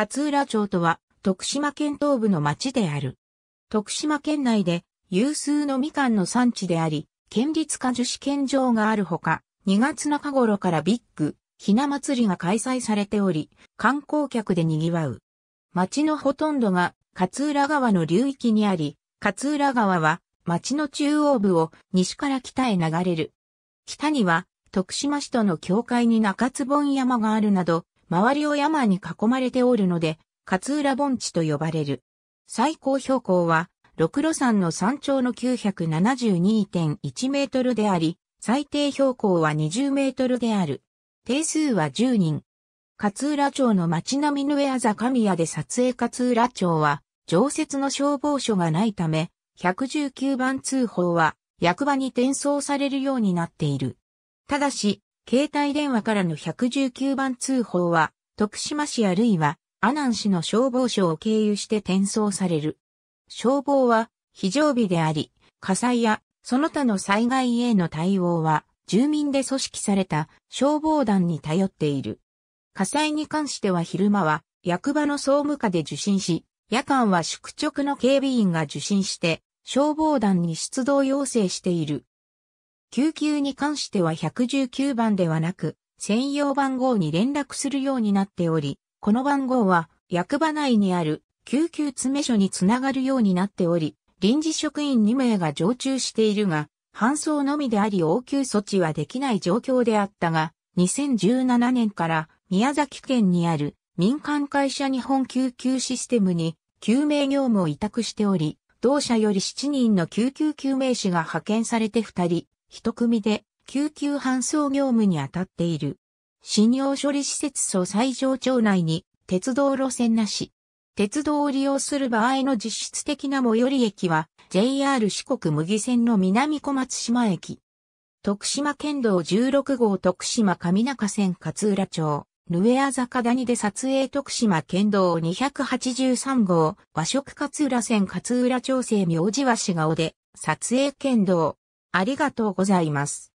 勝浦町とは、徳島県東部の町である。徳島県内で有数のみかんの産地であり、県立果樹試験場があるほか、2月中頃からビッグ、ひな祭りが開催されており、観光客で賑わう。町のほとんどが勝浦川の流域にあり、勝浦川は町の中央部を西から北へ流れる。北には徳島市との境界に中津本山があるなど、周りを山に囲まれておるので、勝浦盆地と呼ばれる。最高標高は、六路山の山頂の972.1メートルであり、最低標高は20メートルである。定数は10人。勝浦町の町並みの上あざ神谷で撮影勝浦町は、常設の消防署がないため、119番通報は役場に転送されるようになっている。ただし、携帯電話からの119番通報は、徳島市あるいは、阿南市の消防署を経由して転送される。消防は、非常備であり、火災や、その他の災害への対応は、住民で組織された消防団に頼っている。火災に関しては昼間は役場の総務課で受信し、夜間は宿直の警備員が受信して消防団に出動要請している。救急に関しては119番ではなく、専用番号に連絡するようになっており、この番号は役場内にある救急詰め所につながるようになっており、臨時職員2名が常駐しているが、搬送のみであり応急措置はできない状況であったが、2017年から宮崎県にある民間会社日本救急システムに救命業務を委託しており、同社より7人の救急救命士が派遣されて2人、一組で救急搬送業務に当たっている。信用処理施設総裁上町内に鉄道路線なし。鉄道を利用する場合の実質的な最寄り駅は JR 四国麦線の南小松島駅。徳島県道16号徳島上中線勝浦町、ヌア坂谷で撮影徳島県道283号和食勝浦線勝浦町生明治和志顔で撮影県道ありがとうございます。